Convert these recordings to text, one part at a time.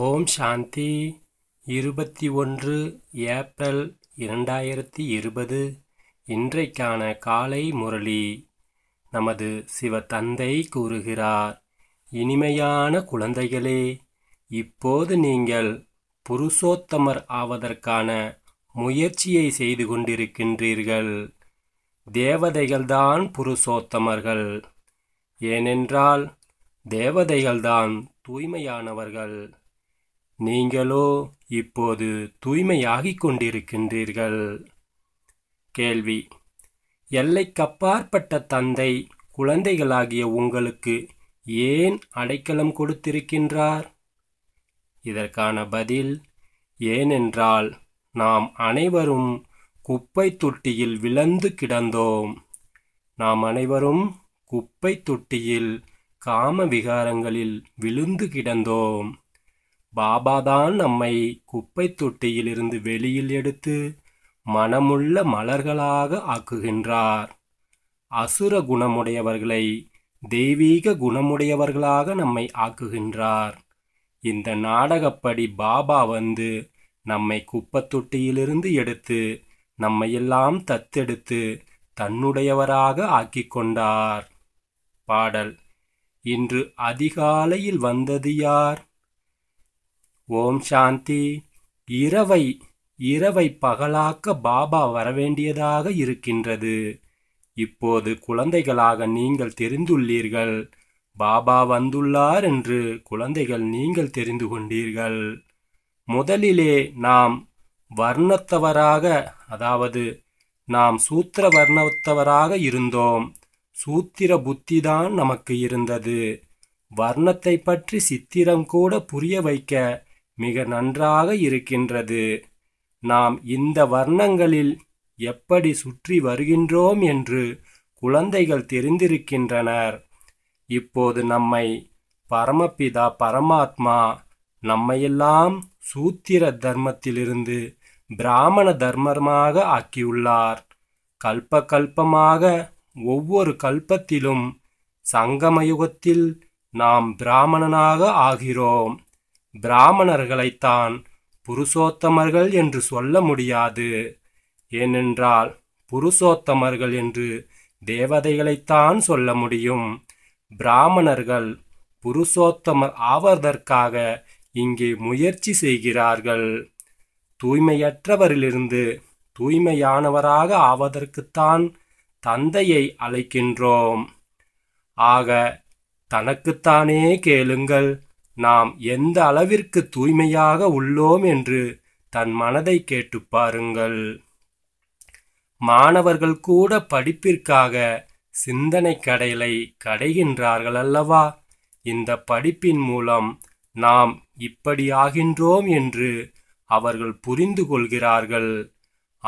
ஓம் சாந்தி இருபத்தி ஒன்று ஏப்ரல் இரண்டாயிரத்தி இருபது இன்றைக்கான காலை முரளி நமது சிவ தந்தை கூறுகிறார் இனிமையான குழந்தைகளே இப்போது நீங்கள் புருஷோத்தமர் ஆவதற்கான முயற்சியை செய்து கொண்டிருக்கின்றீர்கள் தேவதைகள்தான் புருஷோத்தமர்கள் ஏனென்றால் தேவதைகள்தான் தூய்மையானவர்கள் நீங்களோ இப்போது தூய்மையாகிக் கொண்டிருக்கின்றீர்கள் கேள்வி எல்லைக்கப்பாற்பட்ட தந்தை குழந்தைகளாகிய உங்களுக்கு ஏன் அடைக்கலம் கொடுத்திருக்கின்றார் இதற்கான பதில் ஏனென்றால் நாம் அனைவரும் குப்பை தொட்டியில் விழந்து கிடந்தோம் நாம் அனைவரும் குப்பை தொட்டியில் காம விகாரங்களில் விழுந்து கிடந்தோம் பாபாதான் நம்மை குப்பை தொட்டியிலிருந்து வெளியில் எடுத்து மனமுள்ள மலர்களாக ஆக்குகின்றார் அசுர குணமுடையவர்களை தெய்வீக குணமுடையவர்களாக நம்மை ஆக்குகின்றார் இந்த நாடகப்படி பாபா வந்து நம்மை குப்பத்தொட்டியிலிருந்து எடுத்து நம்மையெல்லாம் தத்தெடுத்து தன்னுடையவராக ஆக்கிக் கொண்டார் பாடல் இன்று அதிகாலையில் வந்தது யார் ஓம் சாந்தி இரவை இரவை பகலாக்க பாபா வரவேண்டியதாக இருக்கின்றது இப்போது குழந்தைகளாக நீங்கள் தெரிந்துள்ளீர்கள் பாபா வந்துள்ளார் என்று குழந்தைகள் நீங்கள் தெரிந்து கொண்டீர்கள் முதலிலே நாம் வர்ணத்தவராக அதாவது நாம் சூத்திர வர்ணத்தவராக இருந்தோம் சூத்திர புத்தி தான் நமக்கு இருந்தது வர்ணத்தை பற்றி சித்திரம் கூட புரிய வைக்க மிக நன்றாக இருக்கின்றது நாம் இந்த வர்ணங்களில் எப்படி சுற்றி வருகின்றோம் என்று குழந்தைகள் தெரிந்திருக்கின்றனர் இப்போது நம்மை பரமபிதா பரமாத்மா நம்மையெல்லாம் சூத்திர தர்மத்திலிருந்து பிராமண தர்மமாக ஆக்கியுள்ளார் கல்ப கல்பமாக ஒவ்வொரு கல்பத்திலும் சங்கமயுகத்தில் நாம் பிராமணனாக ஆகிறோம் பிராமணர்களைத்தான் புருஷோத்தமர்கள் என்று சொல்ல முடியாது ஏனென்றால் புருஷோத்தமர்கள் என்று தேவதைகளைத்தான் சொல்ல முடியும் பிராமணர்கள் புருஷோத்தமர் ஆவதற்காக இங்கே முயற்சி செய்கிறார்கள் தூய்மையற்றவரிலிருந்து தூய்மையானவராக ஆவதற்குத்தான் தந்தையை அழைக்கின்றோம் ஆக தனக்குத்தானே கேளுங்கள் நாம் எந்த அளவிற்கு தூய்மையாக உள்ளோம் என்று தன் மனதை கேட்டு பாருங்கள் மாணவர்கள் கூட படிப்பிற்காக சிந்தனை கடைகளை கடைகின்றார்கள் அல்லவா இந்த படிப்பின் மூலம் நாம் இப்படி ஆகின்றோம் என்று அவர்கள் புரிந்து கொள்கிறார்கள்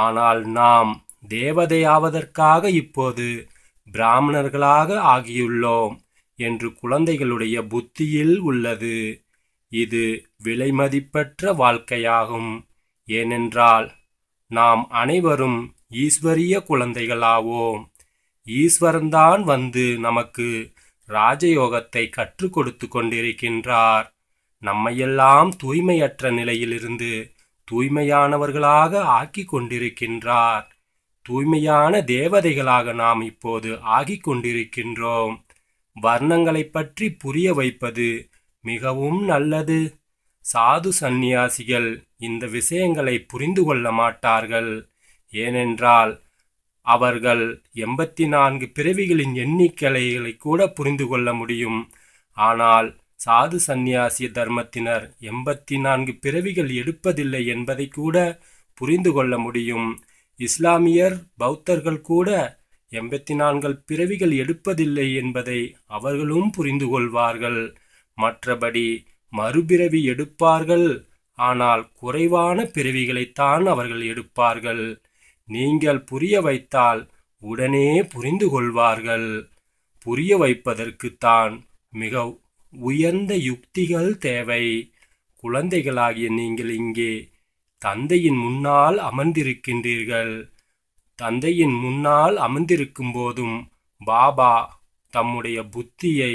ஆனால் நாம் தேவதையாவதற்காக இப்போது பிராமணர்களாக ஆகியுள்ளோம் என்று குழந்தைகளுடைய புத்தியில் உள்ளது இது விலைமதிப்பற்ற வாழ்க்கையாகும் ஏனென்றால் நாம் அனைவரும் ஈஸ்வரிய குழந்தைகளாவோம் ஈஸ்வரன்தான் வந்து நமக்கு ராஜயோகத்தை கற்றுக் கொடுத்து கொண்டிருக்கின்றார் நம்மையெல்லாம் தூய்மையற்ற நிலையிலிருந்து தூய்மையானவர்களாக ஆக்கி கொண்டிருக்கின்றார் தூய்மையான தேவதைகளாக நாம் இப்போது ஆகிக் கொண்டிருக்கின்றோம் வர்ணங்களைப் பற்றி புரிய வைப்பது மிகவும் நல்லது சாது சந்நியாசிகள் இந்த விஷயங்களை புரிந்து கொள்ள மாட்டார்கள் ஏனென்றால் அவர்கள் எண்பத்தி நான்கு பிறவிகளின் எண்ணிக்கைகளை கூட புரிந்து கொள்ள முடியும் ஆனால் சாது சந்நியாசி தர்மத்தினர் எண்பத்தி நான்கு பிறவிகள் எடுப்பதில்லை என்பதை கூட புரிந்து கொள்ள முடியும் இஸ்லாமியர் பௌத்தர்கள் கூட எண்பத்தி நான்கள் பிறவிகள் எடுப்பதில்லை என்பதை அவர்களும் புரிந்து கொள்வார்கள் மற்றபடி மறுபிறவி எடுப்பார்கள் ஆனால் குறைவான பிறவிகளைத்தான் அவர்கள் எடுப்பார்கள் நீங்கள் புரிய வைத்தால் உடனே புரிந்து கொள்வார்கள் புரிய வைப்பதற்குத்தான் மிக உயர்ந்த யுக்திகள் தேவை குழந்தைகளாகிய நீங்கள் இங்கே தந்தையின் முன்னால் அமர்ந்திருக்கின்றீர்கள் தந்தையின் முன்னால் அமர்ந்திருக்கும் போதும் பாபா தம்முடைய புத்தியை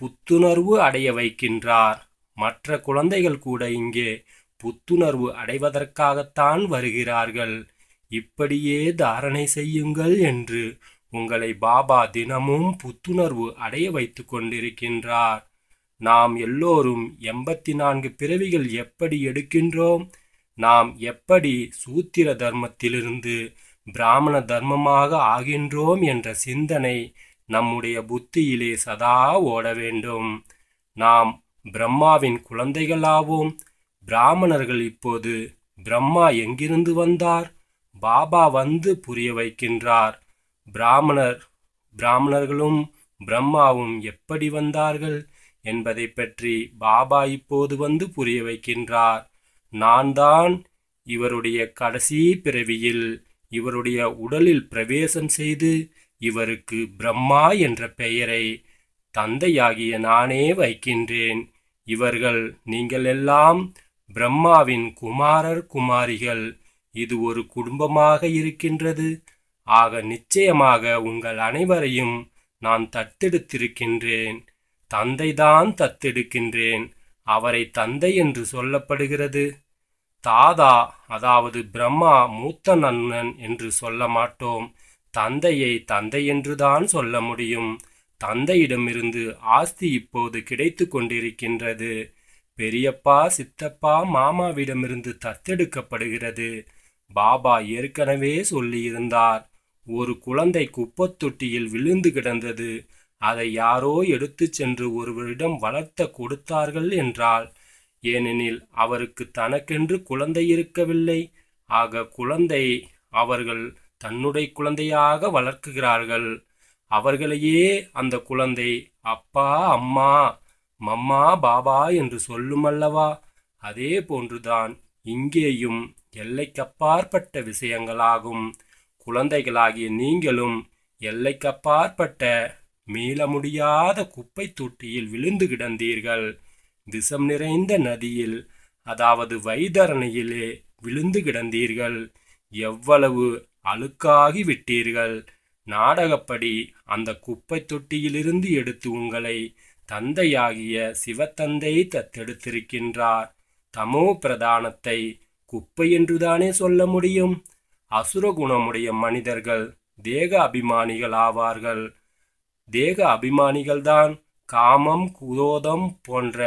புத்துணர்வு அடைய வைக்கின்றார் மற்ற குழந்தைகள் கூட இங்கே புத்துணர்வு அடைவதற்காகத்தான் வருகிறார்கள் இப்படியே தாரணை செய்யுங்கள் என்று உங்களை பாபா தினமும் புத்துணர்வு அடைய வைத்து கொண்டிருக்கின்றார் நாம் எல்லோரும் எண்பத்தி நான்கு பிறவிகள் எப்படி எடுக்கின்றோம் நாம் எப்படி சூத்திர தர்மத்திலிருந்து பிராமண தர்மமாக ஆகின்றோம் என்ற சிந்தனை நம்முடைய புத்தியிலே சதா ஓட வேண்டும் நாம் பிரம்மாவின் குழந்தைகளாவோம் பிராமணர்கள் இப்போது பிரம்மா எங்கிருந்து வந்தார் பாபா வந்து புரிய வைக்கின்றார் பிராமணர் பிராமணர்களும் பிரம்மாவும் எப்படி வந்தார்கள் என்பதை பற்றி பாபா இப்போது வந்து புரிய வைக்கின்றார் நான் தான் இவருடைய கடைசி பிறவியில் இவருடைய உடலில் பிரவேசம் செய்து இவருக்கு பிரம்மா என்ற பெயரை தந்தையாகிய நானே வைக்கின்றேன் இவர்கள் நீங்கள் எல்லாம் பிரம்மாவின் குமாரர் குமாரிகள் இது ஒரு குடும்பமாக இருக்கின்றது ஆக நிச்சயமாக உங்கள் அனைவரையும் நான் தத்தெடுத்திருக்கின்றேன் தந்தைதான் தத்தெடுக்கின்றேன் அவரை தந்தை என்று சொல்லப்படுகிறது தாதா அதாவது பிரம்மா மூத்த நன்னன் என்று சொல்ல மாட்டோம் தந்தையை தந்தை என்றுதான் சொல்ல முடியும் தந்தையிடமிருந்து ஆஸ்தி இப்போது கிடைத்து கொண்டிருக்கின்றது பெரியப்பா சித்தப்பா மாமாவிடமிருந்து தத்தெடுக்கப்படுகிறது பாபா ஏற்கனவே சொல்லியிருந்தார் ஒரு குழந்தை குப்பத்தொட்டியில் விழுந்து கிடந்தது அதை யாரோ எடுத்துச் சென்று ஒருவரிடம் வளர்த்த கொடுத்தார்கள் என்றால் ஏனெனில் அவருக்கு தனக்கென்று குழந்தை இருக்கவில்லை ஆக குழந்தை அவர்கள் தன்னுடைய குழந்தையாக வளர்க்குகிறார்கள் அவர்களையே அந்த குழந்தை அப்பா அம்மா மம்மா பாபா என்று சொல்லுமல்லவா அதே போன்றுதான் இங்கேயும் எல்லைக்கப்பாற்பட்ட விஷயங்களாகும் குழந்தைகளாகிய நீங்களும் எல்லைக்கப்பாற்பட்ட மீள முடியாத குப்பை தொட்டியில் விழுந்து கிடந்தீர்கள் திசம் நிறைந்த நதியில் அதாவது வைதரணையிலே விழுந்து கிடந்தீர்கள் எவ்வளவு அழுக்காகி விட்டீர்கள் நாடகப்படி அந்த குப்பை தொட்டியிலிருந்து எடுத்து உங்களை தந்தையாகிய சிவத்தந்தை தத்தெடுத்திருக்கின்றார் தமோ பிரதானத்தை குப்பை என்றுதானே சொல்ல முடியும் அசுரகுணமுடைய மனிதர்கள் தேக அபிமானிகள் ஆவார்கள் தேக அபிமானிகள்தான் காமம் குரோதம் போன்ற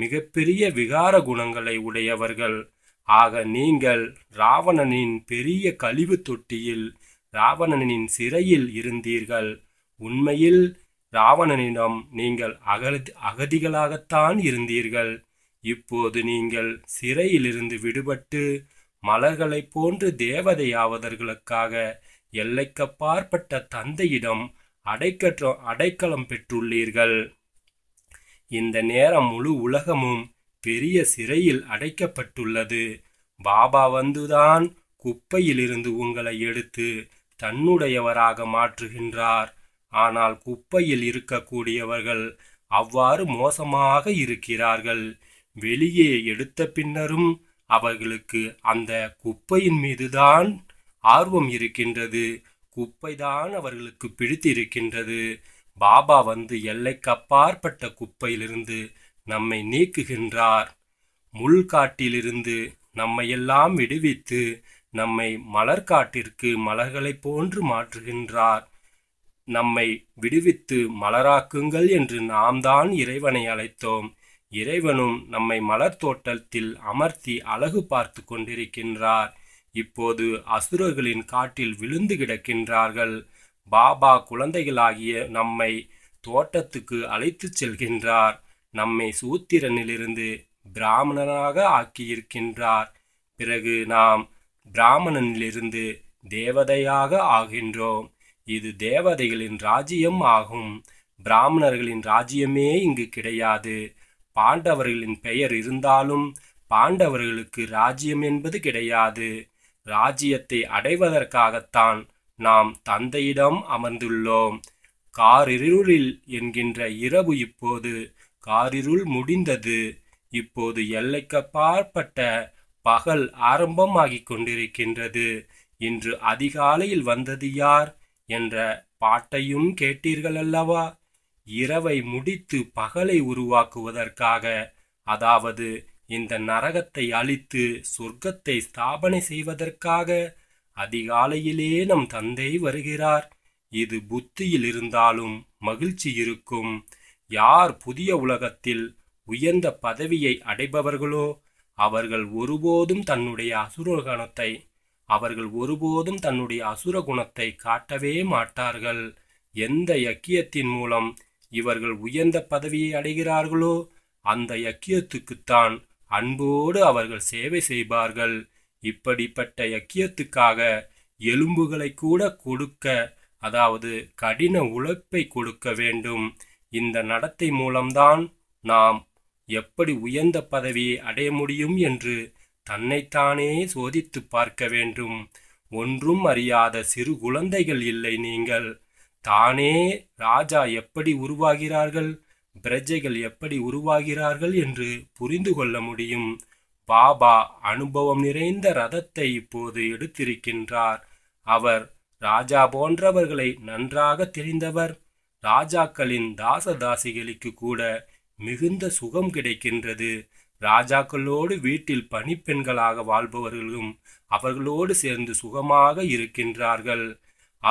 மிகப்பெரிய விகார குணங்களை உடையவர்கள் ஆக நீங்கள் ராவணனின் பெரிய கழிவு தொட்டியில் ராவணனின் சிறையில் இருந்தீர்கள் உண்மையில் ராவணனிடம் நீங்கள் அகதி அகதிகளாகத்தான் இருந்தீர்கள் இப்போது நீங்கள் சிறையிலிருந்து விடுபட்டு மலர்களைப் போன்று தேவதையாவதர்களுக்காக எல்லைக்கப்பாற்பட்ட தந்தையிடம் அடைக்கற்ற அடைக்கலம் பெற்றுள்ளீர்கள் இந்த நேரம் முழு உலகமும் பெரிய சிறையில் அடைக்கப்பட்டுள்ளது பாபா வந்துதான் குப்பையிலிருந்து உங்களை எடுத்து தன்னுடையவராக மாற்றுகின்றார் ஆனால் குப்பையில் இருக்கக்கூடியவர்கள் அவ்வாறு மோசமாக இருக்கிறார்கள் வெளியே எடுத்த பின்னரும் அவர்களுக்கு அந்த குப்பையின் மீதுதான் ஆர்வம் இருக்கின்றது குப்பைதான் அவர்களுக்கு பிடித்திருக்கின்றது பாபா வந்து எல்லைக்கு அப்பாற்பட்ட குப்பையிலிருந்து நம்மை நீக்குகின்றார் முள்காட்டிலிருந்து நம்மையெல்லாம் விடுவித்து நம்மை மலர்காட்டிற்கு மலர்களைப் போன்று மாற்றுகின்றார் நம்மை விடுவித்து மலராக்குங்கள் என்று நாம் தான் இறைவனை அழைத்தோம் இறைவனும் நம்மை மலர் தோட்டத்தில் அமர்த்தி அழகு பார்த்து கொண்டிருக்கின்றார் இப்போது அசுரர்களின் காட்டில் விழுந்து கிடக்கின்றார்கள் பாபா குழந்தைகளாகிய நம்மை தோட்டத்துக்கு அழைத்து செல்கின்றார் நம்மை சூத்திரனிலிருந்து பிராமணனாக ஆக்கியிருக்கின்றார் பிறகு நாம் பிராமணனிலிருந்து தேவதையாக ஆகின்றோம் இது தேவதைகளின் ராஜ்யம் ஆகும் பிராமணர்களின் ராஜ்யமே இங்கு கிடையாது பாண்டவர்களின் பெயர் இருந்தாலும் பாண்டவர்களுக்கு ராஜ்யம் என்பது கிடையாது ராஜ்யத்தை அடைவதற்காகத்தான் நாம் தந்தையிடம் அமர்ந்துள்ளோம் காரிருளில் என்கின்ற இரவு இப்போது காரிருள் முடிந்தது இப்போது எல்லைக்கப்பாற்பட்ட பகல் ஆரம்பமாகிக் கொண்டிருக்கின்றது இன்று அதிகாலையில் வந்தது யார் என்ற பாட்டையும் கேட்டீர்கள் அல்லவா இரவை முடித்து பகலை உருவாக்குவதற்காக அதாவது இந்த நரகத்தை அழித்து சொர்க்கத்தை ஸ்தாபனை செய்வதற்காக அதிகாலையிலே நம் தந்தை வருகிறார் இது புத்தியில் இருந்தாலும் மகிழ்ச்சி இருக்கும் யார் புதிய உலகத்தில் உயர்ந்த பதவியை அடைபவர்களோ அவர்கள் ஒருபோதும் தன்னுடைய அசுர குணத்தை அவர்கள் ஒருபோதும் தன்னுடைய அசுர குணத்தை காட்டவே மாட்டார்கள் எந்த யக்கியத்தின் மூலம் இவர்கள் உயர்ந்த பதவியை அடைகிறார்களோ அந்த யக்கியத்துக்குத்தான் அன்போடு அவர்கள் சேவை செய்வார்கள் இப்படிப்பட்ட யக்கியத்துக்காக எலும்புகளை கூட கொடுக்க அதாவது கடின உழைப்பை கொடுக்க வேண்டும் இந்த நடத்தை மூலம்தான் நாம் எப்படி உயர்ந்த பதவியை அடைய முடியும் என்று தன்னைத்தானே சோதித்து பார்க்க வேண்டும் ஒன்றும் அறியாத சிறு குழந்தைகள் இல்லை நீங்கள் தானே ராஜா எப்படி உருவாகிறார்கள் பிரஜைகள் எப்படி உருவாகிறார்கள் என்று புரிந்து கொள்ள முடியும் பாபா அனுபவம் நிறைந்த ரதத்தை இப்போது எடுத்திருக்கின்றார் அவர் ராஜா போன்றவர்களை நன்றாக தெரிந்தவர் ராஜாக்களின் தாசதாசிகளுக்கு கூட மிகுந்த சுகம் கிடைக்கின்றது ராஜாக்களோடு வீட்டில் பணிப்பெண்களாக வாழ்பவர்களும் அவர்களோடு சேர்ந்து சுகமாக இருக்கின்றார்கள்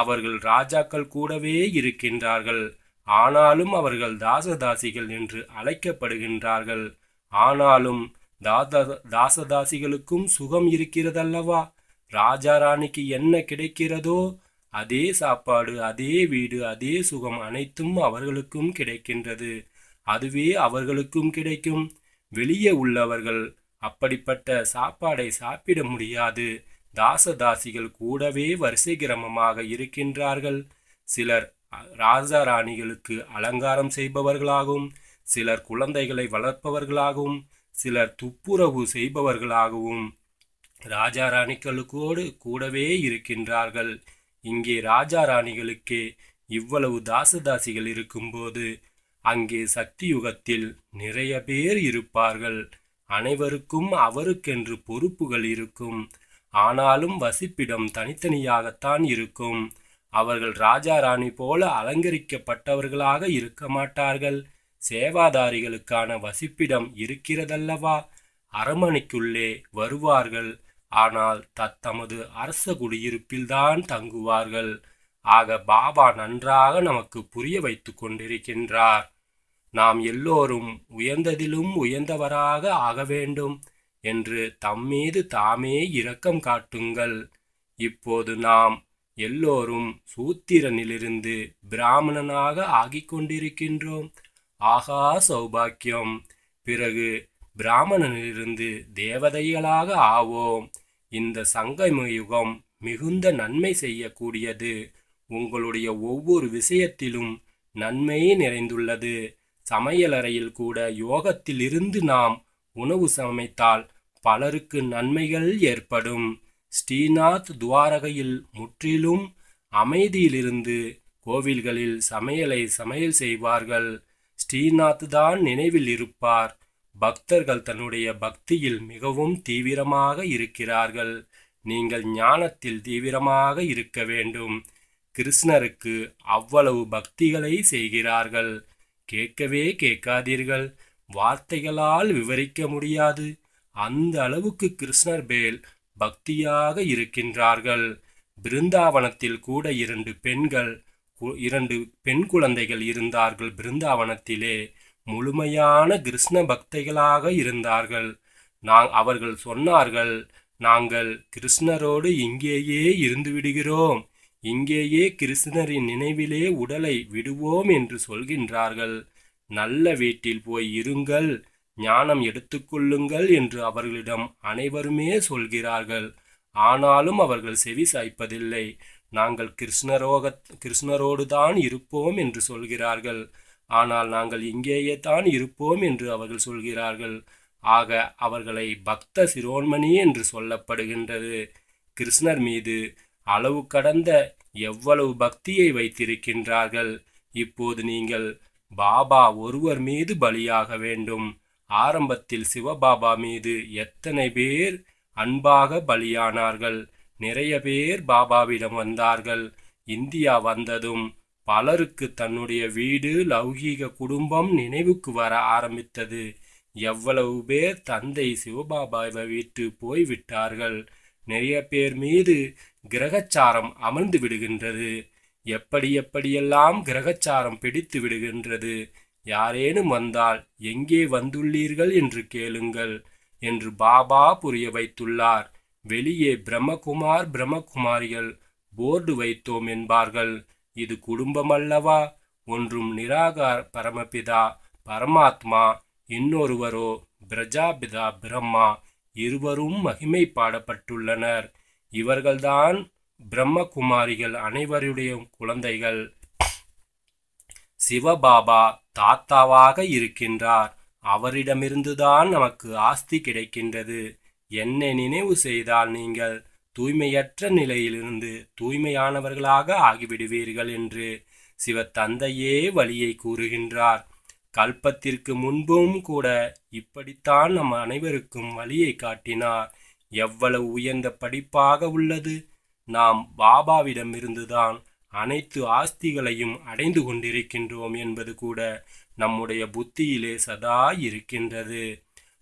அவர்கள் ராஜாக்கள் கூடவே இருக்கின்றார்கள் ஆனாலும் அவர்கள் தாசதாசிகள் என்று அழைக்கப்படுகின்றார்கள் ஆனாலும் தாத தாசதாசிகளுக்கும் சுகம் இருக்கிறதல்லவா ராஜா ராணிக்கு என்ன கிடைக்கிறதோ அதே சாப்பாடு அதே வீடு அதே சுகம் அனைத்தும் அவர்களுக்கும் கிடைக்கின்றது அதுவே அவர்களுக்கும் கிடைக்கும் வெளியே உள்ளவர்கள் அப்படிப்பட்ட சாப்பாடை சாப்பிட முடியாது தாசதாசிகள் கூடவே வரிசை கிரமமாக இருக்கின்றார்கள் சிலர் ராஜா ராணிகளுக்கு அலங்காரம் செய்பவர்களாகவும் சிலர் குழந்தைகளை வளர்ப்பவர்களாகவும் சிலர் துப்புரவு செய்பவர்களாகவும் ராஜா ராணிகளுக்கோடு கூடவே இருக்கின்றார்கள் இங்கே ராஜா ராணிகளுக்கே இவ்வளவு தாசதாசிகள் இருக்கும்போது அங்கே சக்தி யுகத்தில் நிறைய பேர் இருப்பார்கள் அனைவருக்கும் அவருக்கென்று பொறுப்புகள் இருக்கும் ஆனாலும் வசிப்பிடம் தனித்தனியாகத்தான் இருக்கும் அவர்கள் ராஜா ராணி போல அலங்கரிக்கப்பட்டவர்களாக இருக்க மாட்டார்கள் சேவாதாரிகளுக்கான வசிப்பிடம் இருக்கிறதல்லவா அரமணிக்குள்ளே வருவார்கள் ஆனால் தத்தமது அரச குடியிருப்பில்தான் தங்குவார்கள் ஆக பாபா நன்றாக நமக்கு புரிய வைத்து கொண்டிருக்கின்றார் நாம் எல்லோரும் உயர்ந்ததிலும் உயர்ந்தவராக ஆக வேண்டும் என்று தம்மீது தாமே இரக்கம் காட்டுங்கள் இப்போது நாம் எல்லோரும் சூத்திரனிலிருந்து பிராமணனாக ஆகிக் கொண்டிருக்கின்றோம் ஆகா சௌபாக்கியம் பிறகு பிராமணனிலிருந்து தேவதைகளாக ஆவோம் இந்த சங்கம யுகம் மிகுந்த நன்மை செய்யக்கூடியது உங்களுடைய ஒவ்வொரு விஷயத்திலும் நன்மையே நிறைந்துள்ளது சமையலறையில் கூட யோகத்திலிருந்து நாம் உணவு சமைத்தால் பலருக்கு நன்மைகள் ஏற்படும் ஸ்ரீநாத் துவாரகையில் முற்றிலும் அமைதியிலிருந்து கோவில்களில் சமையலை சமையல் செய்வார்கள் ஸ்ரீநாத் தான் நினைவில் இருப்பார் பக்தர்கள் தன்னுடைய பக்தியில் மிகவும் தீவிரமாக இருக்கிறார்கள் நீங்கள் ஞானத்தில் தீவிரமாக இருக்க வேண்டும் கிருஷ்ணருக்கு அவ்வளவு பக்திகளை செய்கிறார்கள் கேட்கவே கேட்காதீர்கள் வார்த்தைகளால் விவரிக்க முடியாது அந்த அளவுக்கு கிருஷ்ணர் பேல் பக்தியாக இருக்கின்றார்கள் பிருந்தாவனத்தில் கூட இரண்டு பெண்கள் இரண்டு பெண் குழந்தைகள் இருந்தார்கள் பிருந்தாவனத்திலே முழுமையான கிருஷ்ண பக்தைகளாக இருந்தார்கள் நான் அவர்கள் சொன்னார்கள் நாங்கள் கிருஷ்ணரோடு இங்கேயே இருந்து விடுகிறோம் இங்கேயே கிருஷ்ணரின் நினைவிலே உடலை விடுவோம் என்று சொல்கின்றார்கள் நல்ல வீட்டில் போய் இருங்கள் ஞானம் எடுத்துக்கொள்ளுங்கள் என்று அவர்களிடம் அனைவருமே சொல்கிறார்கள் ஆனாலும் அவர்கள் செவி சாய்ப்பதில்லை நாங்கள் கிருஷ்ணரோக கிருஷ்ணரோடு தான் இருப்போம் என்று சொல்கிறார்கள் ஆனால் நாங்கள் இங்கேயே தான் இருப்போம் என்று அவர்கள் சொல்கிறார்கள் ஆக அவர்களை பக்த சிரோன்மணி என்று சொல்லப்படுகின்றது கிருஷ்ணர் மீது அளவு கடந்த எவ்வளவு பக்தியை வைத்திருக்கின்றார்கள் இப்போது நீங்கள் பாபா ஒருவர் மீது பலியாக வேண்டும் ஆரம்பத்தில் சிவபாபா மீது எத்தனை பேர் அன்பாக பலியானார்கள் நிறைய பேர் பாபாவிடம் வந்தார்கள் இந்தியா வந்ததும் பலருக்கு தன்னுடைய வீடு லௌகீக குடும்பம் நினைவுக்கு வர ஆரம்பித்தது எவ்வளவு பேர் தந்தை சிவபாபாவை விட்டு போய்விட்டார்கள் நிறைய பேர் மீது கிரகச்சாரம் அமர்ந்து விடுகின்றது எப்படி எப்படியெல்லாம் கிரகச்சாரம் பிடித்து விடுகின்றது யாரேனும் வந்தால் எங்கே வந்துள்ளீர்கள் என்று கேளுங்கள் என்று பாபா புரிய வைத்துள்ளார் வெளியே பிரம்மகுமார் பிரம்மகுமாரிகள் போர்டு வைத்தோம் என்பார்கள் இது குடும்பம் அல்லவா ஒன்றும் நிராகார் பரமபிதா பரமாத்மா இன்னொருவரோ பிரஜாபிதா பிரம்மா இருவரும் மகிமை பாடப்பட்டுள்ளனர் இவர்கள்தான் பிரம்மகுமாரிகள் அனைவருடைய குழந்தைகள் சிவபாபா தாத்தாவாக இருக்கின்றார் அவரிடமிருந்துதான் நமக்கு ஆஸ்தி கிடைக்கின்றது என்னை நினைவு செய்தால் நீங்கள் தூய்மையற்ற நிலையிலிருந்து தூய்மையானவர்களாக ஆகிவிடுவீர்கள் என்று சிவ தந்தையே வழியை கூறுகின்றார் கல்பத்திற்கு முன்பும் கூட இப்படித்தான் நம் அனைவருக்கும் வழியை காட்டினார் எவ்வளவு உயர்ந்த படிப்பாக உள்ளது நாம் பாபாவிடமிருந்துதான் அனைத்து ஆஸ்திகளையும் அடைந்து கொண்டிருக்கின்றோம் என்பது கூட நம்முடைய புத்தியிலே சதா இருக்கின்றது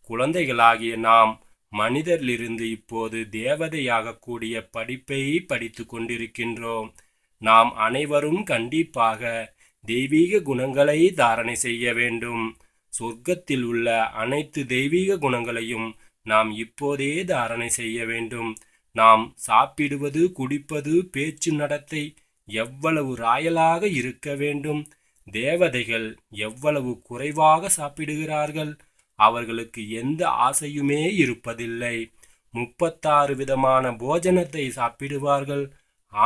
குழந்தைகளாகிய நாம் மனிதரிலிருந்து இப்போது தேவதையாகக்கூடிய படிப்பை படித்து கொண்டிருக்கின்றோம் நாம் அனைவரும் கண்டிப்பாக தெய்வீக குணங்களை தாரணை செய்ய வேண்டும் சொர்க்கத்தில் உள்ள அனைத்து தெய்வீக குணங்களையும் நாம் இப்போதே தாரணை செய்ய வேண்டும் நாம் சாப்பிடுவது குடிப்பது பேச்சு நடத்தை எவ்வளவு ராயலாக இருக்க வேண்டும் தேவதைகள் எவ்வளவு குறைவாக சாப்பிடுகிறார்கள் அவர்களுக்கு எந்த ஆசையுமே இருப்பதில்லை முப்பத்தாறு விதமான போஜனத்தை சாப்பிடுவார்கள்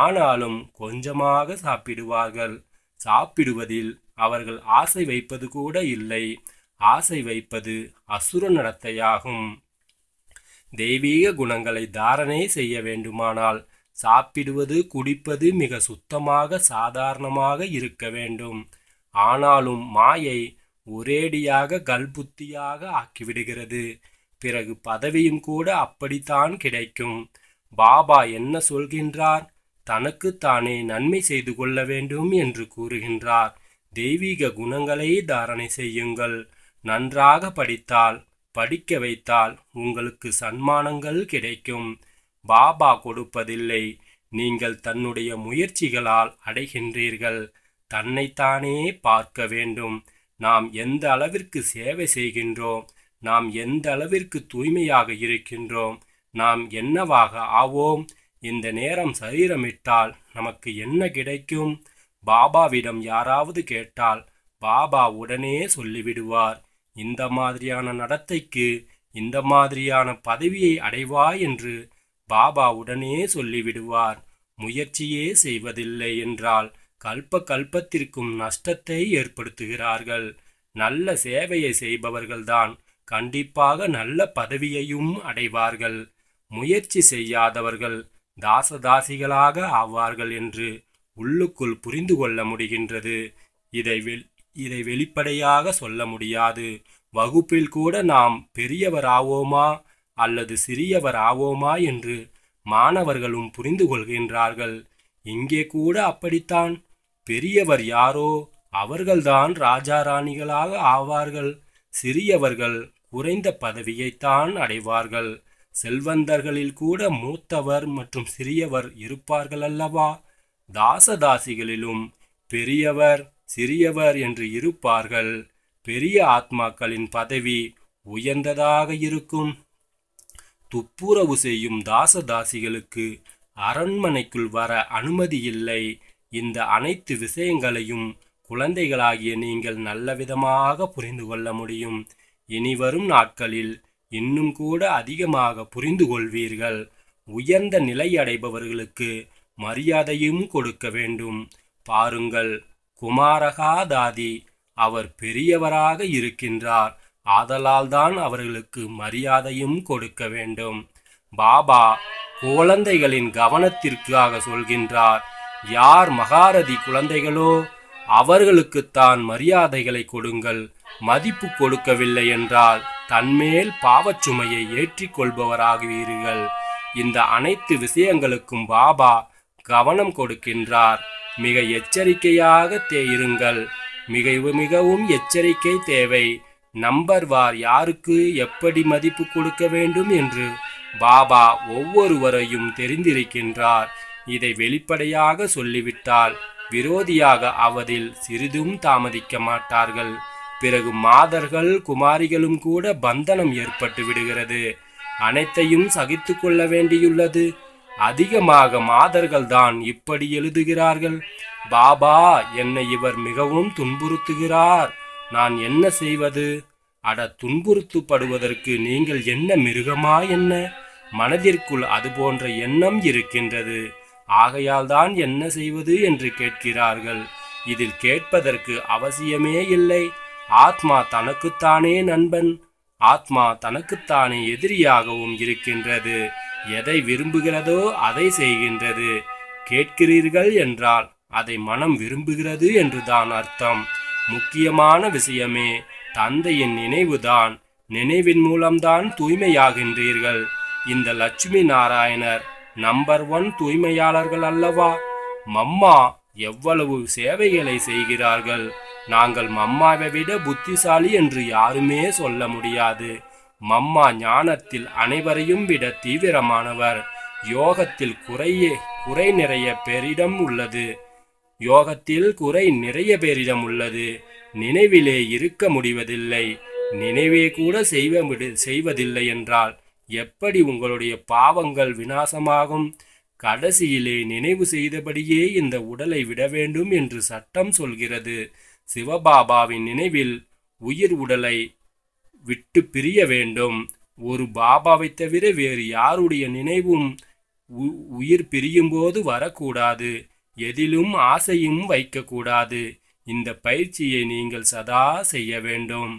ஆனாலும் கொஞ்சமாக சாப்பிடுவார்கள் சாப்பிடுவதில் அவர்கள் ஆசை வைப்பது கூட இல்லை ஆசை வைப்பது அசுர நடத்தையாகும் தெய்வீக குணங்களை தாரணை செய்ய வேண்டுமானால் சாப்பிடுவது குடிப்பது மிக சுத்தமாக சாதாரணமாக இருக்க வேண்டும் ஆனாலும் மாயை ஒரேடியாக கல்புத்தியாக ஆக்கிவிடுகிறது பிறகு பதவியும் கூட அப்படித்தான் கிடைக்கும் பாபா என்ன சொல்கின்றார் தனக்கு தானே நன்மை செய்து கொள்ள வேண்டும் என்று கூறுகின்றார் தெய்வீக குணங்களை தாரணை செய்யுங்கள் நன்றாக படித்தால் படிக்க வைத்தால் உங்களுக்கு சன்மானங்கள் கிடைக்கும் பாபா கொடுப்பதில்லை நீங்கள் தன்னுடைய முயற்சிகளால் அடைகின்றீர்கள் தன்னைத்தானே பார்க்க வேண்டும் நாம் எந்த அளவிற்கு சேவை செய்கின்றோம் நாம் எந்த அளவிற்கு தூய்மையாக இருக்கின்றோம் நாம் என்னவாக ஆவோம் இந்த நேரம் சரீரமிட்டால் நமக்கு என்ன கிடைக்கும் பாபாவிடம் யாராவது கேட்டால் பாபா உடனே சொல்லிவிடுவார் இந்த மாதிரியான நடத்தைக்கு இந்த மாதிரியான பதவியை அடைவாய் என்று பாபா உடனே சொல்லிவிடுவார் முயற்சியே செய்வதில்லை என்றால் கல்ப கல்பத்திற்கும் நஷ்டத்தை ஏற்படுத்துகிறார்கள் நல்ல சேவையை செய்பவர்கள்தான் கண்டிப்பாக நல்ல பதவியையும் அடைவார்கள் முயற்சி செய்யாதவர்கள் தாசதாசிகளாக ஆவார்கள் என்று உள்ளுக்குள் புரிந்து கொள்ள முடிகின்றது இதை இதை வெளிப்படையாக சொல்ல முடியாது வகுப்பில் கூட நாம் பெரியவராவோமா அல்லது சிறியவராவோமா என்று மாணவர்களும் புரிந்து கொள்கின்றார்கள் இங்கே கூட அப்படித்தான் பெரியவர் யாரோ அவர்கள்தான் ராஜா ராணிகளாக ஆவார்கள் சிறியவர்கள் குறைந்த பதவியைத்தான் அடைவார்கள் செல்வந்தர்களில் கூட மூத்தவர் மற்றும் சிறியவர் இருப்பார்கள் அல்லவா தாசதாசிகளிலும் பெரியவர் சிறியவர் என்று இருப்பார்கள் பெரிய ஆத்மாக்களின் பதவி உயர்ந்ததாக இருக்கும் துப்புரவு செய்யும் தாசதாசிகளுக்கு அரண்மனைக்குள் வர அனுமதி இல்லை இந்த அனைத்து விஷயங்களையும் குழந்தைகளாகிய நீங்கள் நல்ல விதமாக புரிந்து கொள்ள முடியும் இனிவரும் நாட்களில் இன்னும் கூட அதிகமாக புரிந்து கொள்வீர்கள் உயர்ந்த நிலை அடைபவர்களுக்கு மரியாதையும் கொடுக்க வேண்டும் பாருங்கள் குமாரகாதாதி அவர் பெரியவராக இருக்கின்றார் ஆதலால்தான் அவர்களுக்கு மரியாதையும் கொடுக்க வேண்டும் பாபா குழந்தைகளின் கவனத்திற்காக சொல்கின்றார் யார் மகாரதி குழந்தைகளோ அவர்களுக்குத்தான் மரியாதைகளை கொடுங்கள் மதிப்பு கொடுக்கவில்லை என்றால் தன்மேல் பாவச்சுமையை ஏற்றிக்கொள்பவராகுவீர்கள் இந்த அனைத்து விஷயங்களுக்கும் பாபா கவனம் கொடுக்கின்றார் மிக எச்சரிக்கையாக தேயிருங்கள் மிக மிகவும் எச்சரிக்கை தேவை நம்பர்வார் யாருக்கு எப்படி மதிப்பு கொடுக்க வேண்டும் என்று பாபா ஒவ்வொருவரையும் தெரிந்திருக்கின்றார் இதை வெளிப்படையாக சொல்லிவிட்டால் விரோதியாக அவதில் சிறிதும் தாமதிக்க மாட்டார்கள் பிறகு மாதர்கள் குமாரிகளும் கூட பந்தனம் ஏற்பட்டு விடுகிறது அனைத்தையும் சகித்து கொள்ள வேண்டியுள்ளது அதிகமாக மாதர்கள்தான் இப்படி எழுதுகிறார்கள் பாபா என்னை இவர் மிகவும் துன்புறுத்துகிறார் நான் என்ன செய்வது அட துன்புறுத்துப்படுவதற்கு நீங்கள் என்ன மிருகமா என்ன மனதிற்குள் அது போன்ற எண்ணம் இருக்கின்றது ஆகையால் தான் என்ன செய்வது என்று கேட்கிறார்கள் இதில் கேட்பதற்கு அவசியமே இல்லை ஆத்மா தனக்குத்தானே நண்பன் ஆத்மா தனக்குத்தானே எதிரியாகவும் இருக்கின்றது எதை விரும்புகிறதோ அதை செய்கின்றது கேட்கிறீர்கள் என்றால் அதை மனம் விரும்புகிறது என்றுதான் அர்த்தம் முக்கியமான விஷயமே தந்தையின் நினைவுதான் நினைவின் மூலம்தான் தூய்மையாகின்றீர்கள் இந்த லட்சுமி நாராயணர் நம்பர் ஒன் தூய்மையாளர்கள் அல்லவா மம்மா எவ்வளவு சேவைகளை செய்கிறார்கள் நாங்கள் மம்மாவை விட புத்திசாலி என்று யாருமே சொல்ல முடியாது மம்மா ஞானத்தில் அனைவரையும் விட தீவிரமானவர் யோகத்தில் குறையே குறை நிறைய பேரிடம் உள்ளது யோகத்தில் குறை நிறைய பேரிடம் உள்ளது நினைவிலே இருக்க முடிவதில்லை நினைவே கூட செய்வ செய்வதில்லை என்றால் எப்படி உங்களுடைய பாவங்கள் வினாசமாகும் கடைசியிலே நினைவு செய்தபடியே இந்த உடலை விட வேண்டும் என்று சட்டம் சொல்கிறது சிவபாபாவின் நினைவில் உயிர் உடலை விட்டு பிரிய வேண்டும் ஒரு பாபாவை தவிர வேறு யாருடைய நினைவும் உயிர் பிரியும்போது வரக்கூடாது எதிலும் ஆசையும் வைக்கக்கூடாது இந்த பயிற்சியை நீங்கள் சதா செய்ய வேண்டும்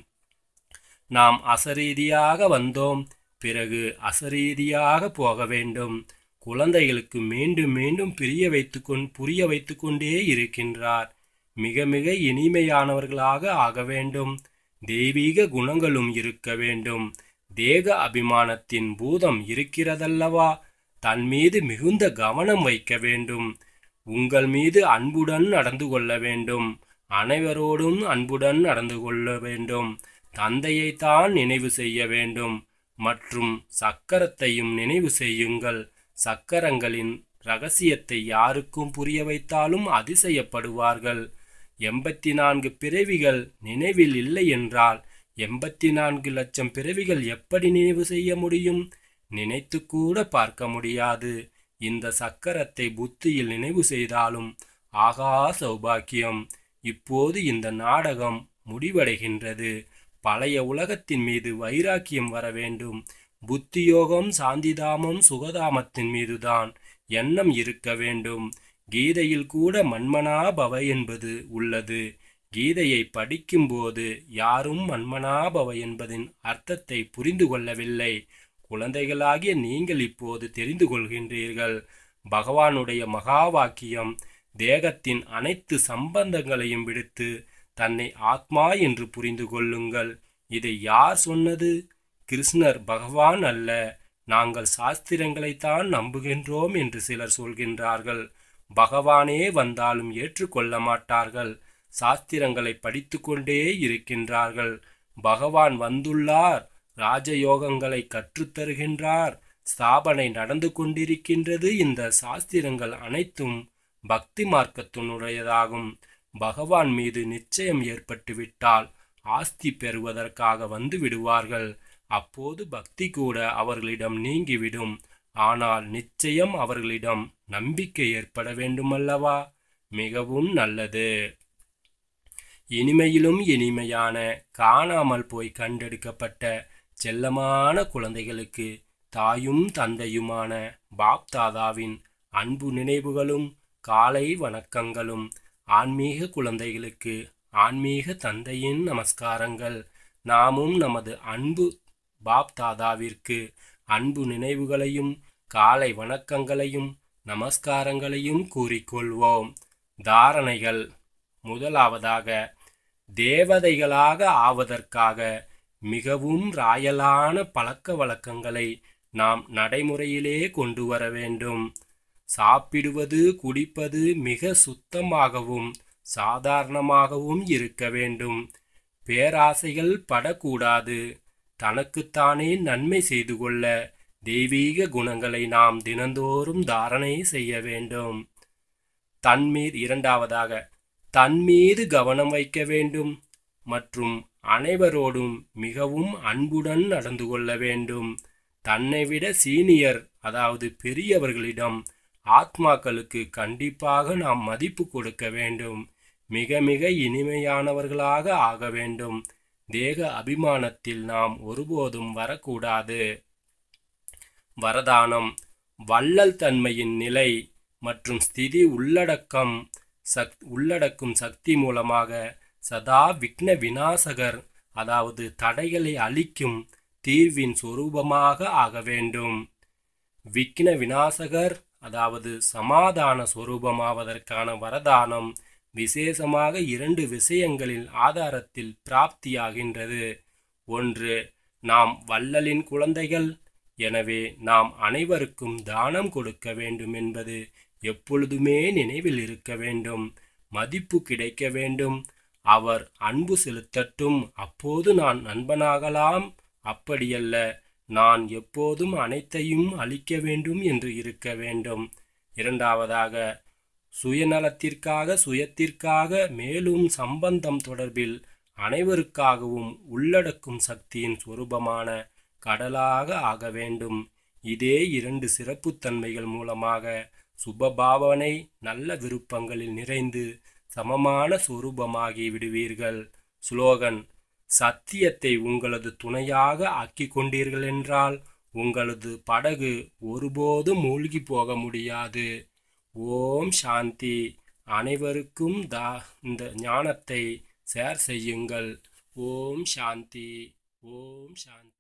நாம் அசரீதியாக வந்தோம் பிறகு அசரீதியாக போக வேண்டும் குழந்தைகளுக்கு மீண்டும் மீண்டும் பிரிய வைத்துக்கொண் புரிய வைத்துக்கொண்டே இருக்கின்றார் மிக மிக இனிமையானவர்களாக ஆக வேண்டும் தெய்வீக குணங்களும் இருக்க வேண்டும் தேக அபிமானத்தின் பூதம் இருக்கிறதல்லவா தன் மீது மிகுந்த கவனம் வைக்க வேண்டும் உங்கள் மீது அன்புடன் நடந்து கொள்ள வேண்டும் அனைவரோடும் அன்புடன் நடந்து கொள்ள வேண்டும் தந்தையைத்தான் நினைவு செய்ய வேண்டும் மற்றும் சக்கரத்தையும் நினைவு செய்யுங்கள் சக்கரங்களின் ரகசியத்தை யாருக்கும் புரிய வைத்தாலும் அதிசயப்படுவார்கள் எண்பத்தி நான்கு பிறவிகள் நினைவில் இல்லை என்றால் எண்பத்தி நான்கு லட்சம் பிறவிகள் எப்படி நினைவு செய்ய முடியும் நினைத்து கூட பார்க்க முடியாது இந்த சக்கரத்தை புத்தியில் நினைவு செய்தாலும் ஆகா சௌபாக்கியம் இப்போது இந்த நாடகம் முடிவடைகின்றது பழைய உலகத்தின் மீது வைராக்கியம் வர வேண்டும் புத்தியோகம் சாந்திதாமம் சுகதாமத்தின் மீதுதான் எண்ணம் இருக்க வேண்டும் கீதையில் கூட மன்மனா பவ என்பது உள்ளது கீதையை படிக்கும்போது யாரும் மன்மனாபவ என்பதின் அர்த்தத்தை புரிந்து கொள்ளவில்லை குழந்தைகளாகிய நீங்கள் இப்போது தெரிந்து கொள்கின்றீர்கள் பகவானுடைய மகா வாக்கியம் தேகத்தின் அனைத்து சம்பந்தங்களையும் விடுத்து தன்னை ஆத்மா என்று புரிந்து கொள்ளுங்கள் இதை யார் சொன்னது கிருஷ்ணர் பகவான் அல்ல நாங்கள் சாஸ்திரங்களைத்தான் நம்புகின்றோம் என்று சிலர் சொல்கின்றார்கள் பகவானே வந்தாலும் ஏற்றுக்கொள்ள மாட்டார்கள் சாஸ்திரங்களை படித்துக்கொண்டே இருக்கின்றார்கள் பகவான் வந்துள்ளார் ராஜயோகங்களை கற்றுத்தருகின்றார் ஸ்தாபனை நடந்து கொண்டிருக்கின்றது இந்த சாஸ்திரங்கள் அனைத்தும் பக்தி மார்க்கத்தினுடையதாகும் பகவான் மீது நிச்சயம் ஏற்பட்டுவிட்டால் ஆஸ்தி பெறுவதற்காக வந்து விடுவார்கள் அப்போது பக்தி கூட அவர்களிடம் நீங்கிவிடும் ஆனால் நிச்சயம் அவர்களிடம் நம்பிக்கை ஏற்பட வேண்டுமல்லவா மிகவும் நல்லது இனிமையிலும் இனிமையான காணாமல் போய் கண்டெடுக்கப்பட்ட செல்லமான குழந்தைகளுக்கு தாயும் தந்தையுமான பாப்தாதாவின் அன்பு நினைவுகளும் காலை வணக்கங்களும் ஆன்மீக குழந்தைகளுக்கு ஆன்மீக தந்தையின் நமஸ்காரங்கள் நாமும் நமது அன்பு பாப் தாதாவிற்கு அன்பு நினைவுகளையும் காலை வணக்கங்களையும் நமஸ்காரங்களையும் கூறிக்கொள்வோம் தாரணைகள் முதலாவதாக தேவதைகளாக ஆவதற்காக மிகவும் ராயலான பழக்க வழக்கங்களை நாம் நடைமுறையிலே கொண்டு வர வேண்டும் சாப்பிடுவது குடிப்பது மிக சுத்தமாகவும் சாதாரணமாகவும் இருக்க வேண்டும் பேராசைகள் படக்கூடாது தனக்குத்தானே நன்மை செய்து கொள்ள தெய்வீக குணங்களை நாம் தினந்தோறும் தாரணை செய்ய வேண்டும் தன்மீது இரண்டாவதாக தன்மீது கவனம் வைக்க வேண்டும் மற்றும் அனைவரோடும் மிகவும் அன்புடன் நடந்து கொள்ள வேண்டும் தன்னை விட சீனியர் அதாவது பெரியவர்களிடம் ஆத்மாக்களுக்கு கண்டிப்பாக நாம் மதிப்பு கொடுக்க வேண்டும் மிக மிக இனிமையானவர்களாக ஆக வேண்டும் தேக அபிமானத்தில் நாம் ஒருபோதும் வரக்கூடாது வரதானம் வள்ளல் தன்மையின் நிலை மற்றும் ஸ்திதி உள்ளடக்கம் சக் உள்ளடக்கும் சக்தி மூலமாக சதா விக்ன விநாசகர் அதாவது தடைகளை அழிக்கும் தீர்வின் சொரூபமாக ஆக வேண்டும் விக்ன விநாசகர் அதாவது சமாதான சொரூபமாவதற்கான வரதானம் விசேஷமாக இரண்டு விஷயங்களின் ஆதாரத்தில் பிராப்தியாகின்றது ஒன்று நாம் வள்ளலின் குழந்தைகள் எனவே நாம் அனைவருக்கும் தானம் கொடுக்க வேண்டும் என்பது எப்பொழுதுமே நினைவில் இருக்க வேண்டும் மதிப்பு கிடைக்க வேண்டும் அவர் அன்பு செலுத்தட்டும் அப்போது நான் நண்பனாகலாம் அப்படியல்ல நான் எப்போதும் அனைத்தையும் அளிக்க வேண்டும் என்று இருக்க வேண்டும் இரண்டாவதாக சுயநலத்திற்காக சுயத்திற்காக மேலும் சம்பந்தம் தொடர்பில் அனைவருக்காகவும் உள்ளடக்கும் சக்தியின் சுரூபமான கடலாக ஆக வேண்டும் இதே இரண்டு சிறப்புத்தன்மைகள் மூலமாக சுபபாவனை நல்ல விருப்பங்களில் நிறைந்து சமமான சுரூபமாகி விடுவீர்கள் ஸ்லோகன் சத்தியத்தை உங்களது துணையாக ஆக்கி கொண்டீர்கள் என்றால் உங்களது படகு ஒருபோதும் மூழ்கி போக முடியாது ஓம் சாந்தி அனைவருக்கும் தா இந்த ஞானத்தை சேர் செய்யுங்கள் ஓம் சாந்தி ஓம் சாந்தி